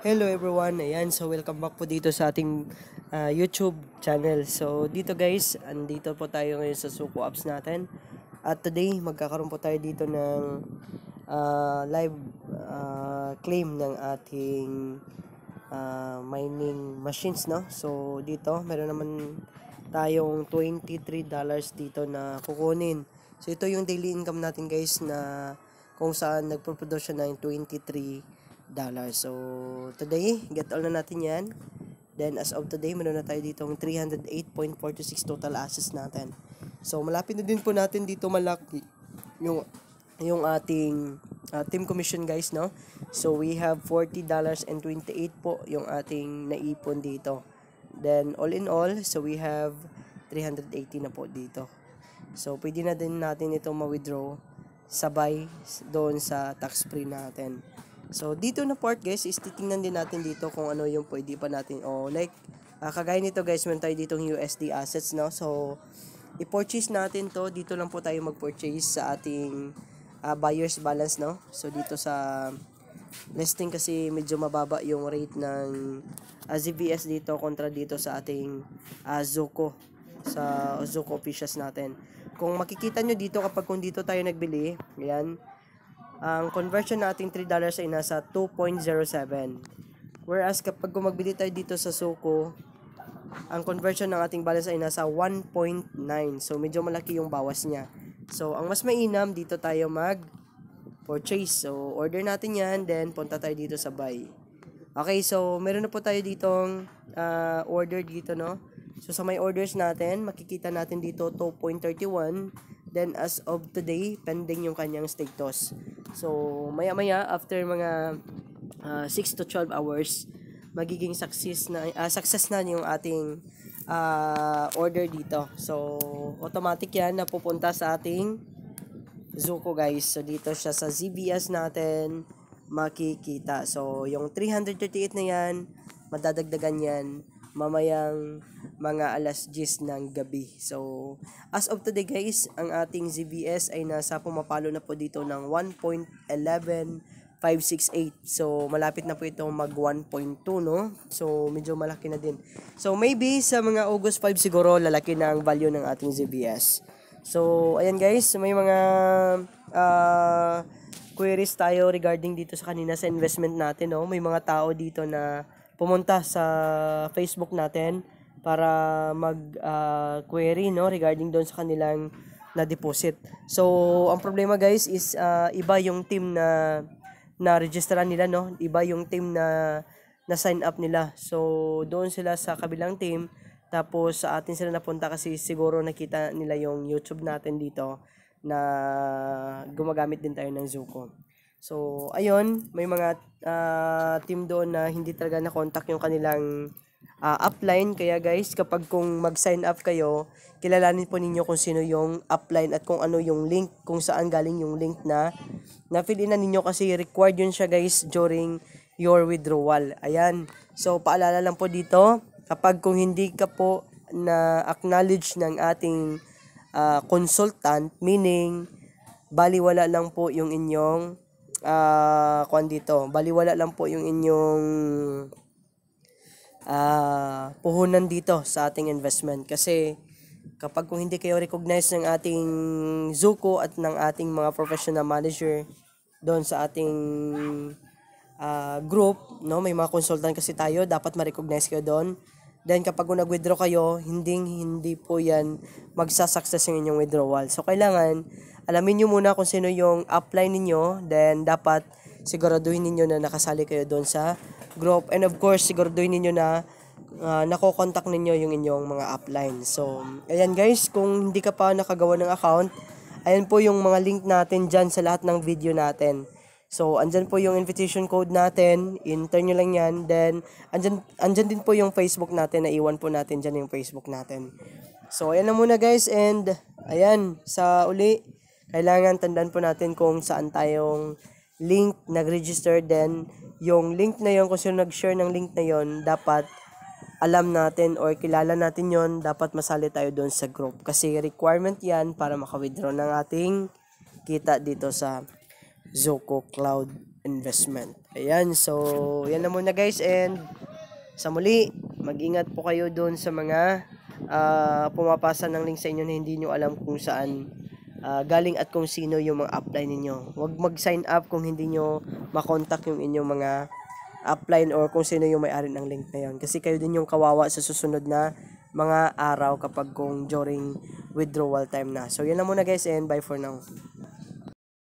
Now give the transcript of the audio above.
Hello everyone, ayan, so welcome back po dito sa ating uh, YouTube channel. So dito guys, andito po tayo ngayon sa Suko Apps natin. At today, magkakaroon po tayo dito ng uh, live uh, claim ng ating uh, mining machines, no? So dito, meron naman tayong $23 dito na kukunin. So ito yung daily income natin guys na kung saan nagproproduce siya ng 23 dollars. So, today, get all na natin yan. Then, as of today, meron na tayo ditong 308.46 total assets natin. So, malapit na din po natin dito malaki yung, yung ating uh, team commission guys, no? So, we have $40.28 po yung ating naipon dito. Then, all in all, so we have 380 na po dito. So, pwede na din natin ito ma-withdraw sabay doon sa tax-free natin. So, dito na part guys, is titingnan din natin dito kung ano yung pwede pa natin. O, oh, like, uh, kagaya nito guys, meron tayo ditong USD assets, no? So, i-purchase natin to. Dito lang po tayo mag-purchase sa ating uh, buyer's balance, no? So, dito sa listing kasi medyo mababa yung rate ng uh, ah, ZBS dito kontra dito sa ating uh, Zuko sa Zuko officials natin. Kung makikita nyo dito kapag kung dito tayo nagbili, yan, ang um, conversion nating 3 dollars ay nasa 2.07. Whereas kapag gumagbili tayo dito sa Suko, ang conversion ng ating balance ay nasa 1.9. So medyo malaki yung bawas niya. So ang mas mainam dito tayo mag purchase. So order natin 'yan then punta tayo dito sa buy. Okay, so meron na po tayo ditong uh, order dito no. So sa may orders natin, makikita natin dito 2.31 Then as of today, pending yung kanyang status. So maya-maya after mga uh, ah, 6 to 12 hours, magiging success na uh, success na yung ating uh, order dito. So automatic 'yan napupunta sa ating Zuko guys. So dito siya sa ZBS natin makikita. So yung 338 na 'yan, madadagdagan 'yan mamayang mga alas 10 ng gabi. So, as of today guys, ang ating ZBS ay nasa pumapalo na po dito ng 1.11568. So, malapit na po ito mag 1.2, no? So, medyo malaki na din. So, maybe sa mga August 5 siguro, lalaki na ang value ng ating ZBS. So, ayan guys, may mga uh, queries tayo regarding dito sa kanina sa investment natin, no? May mga tao dito na pumunta sa Facebook natin para mag-query ah, no regarding doon sa kanilang na deposit. So, ang problema guys is uh, iba yung team na na registran nila no, iba yung team na na sign up nila. So, doon sila sa kabilang team tapos sa atin sila napunta kasi siguro nakita nila yung YouTube natin dito na gumagamit din tayo ng Zuko. So, ayun, may mga uh, team doon na hindi talaga na-contact yung kanilang uh, upline. Kaya guys, kapag kung mag-sign up kayo, kilalanin po ninyo kung sino yung upline at kung ano yung link, kung saan galing yung link na na-fill in na ninyo kasi required yun siya guys during your withdrawal. Ayan. So, paalala lang po dito, kapag kung hindi ka po na acknowledge ng ating uh, consultant, meaning baliwala lang po yung inyong uh, kwan dito, baliwala lang po yung inyong uh, puhunan dito sa ating investment. Kasi kapag kung hindi kayo recognize ng ating Zuko at ng ating mga professional manager doon sa ating uh, group, no, may mga consultant kasi tayo, dapat ma-recognize kayo doon Then kapag nag-withdraw kayo, hindi hindi po 'yan magsa-success inyong withdrawal. So kailangan alamin niyo muna kung sino yung apply ninyo, then dapat siguraduhin niyo na nakasali kayo doon sa group and of course siguraduhin niyo na uh, ah, nako-contact ninyo yung inyong mga upline. So ayan guys, kung hindi ka pa nakagawa ng account, ayan po yung mga link natin diyan sa lahat ng video natin. So, andyan po yung invitation code natin. Enter nyo lang yan. Then, andyan, andyan din po yung Facebook natin. Naiwan po natin dyan yung Facebook natin. So, ayan na muna guys. And, ayan, sa uli, kailangan tandaan po natin kung saan tayong link nag-register. Then, yung link na yon kung sino nag-share ng link na yon dapat alam natin or kilala natin yon dapat masali tayo doon sa group. Kasi requirement yan para makawithdraw ng ating kita dito sa Zoco Cloud Investment. Ayan, so yan na muna guys and sa muli, mag-ingat po kayo doon sa mga uh, pumapasa ng link sa inyo na hindi nyo alam kung saan uh, galing at kung sino yung mga upline ninyo. Huwag mag-sign up kung hindi nyo makontakt yung inyong mga upline or kung sino yung may-ari ng link na yun. Kasi kayo din yung kawawa sa susunod na mga araw kapag kung during withdrawal time na. So, yan na muna guys and bye for now.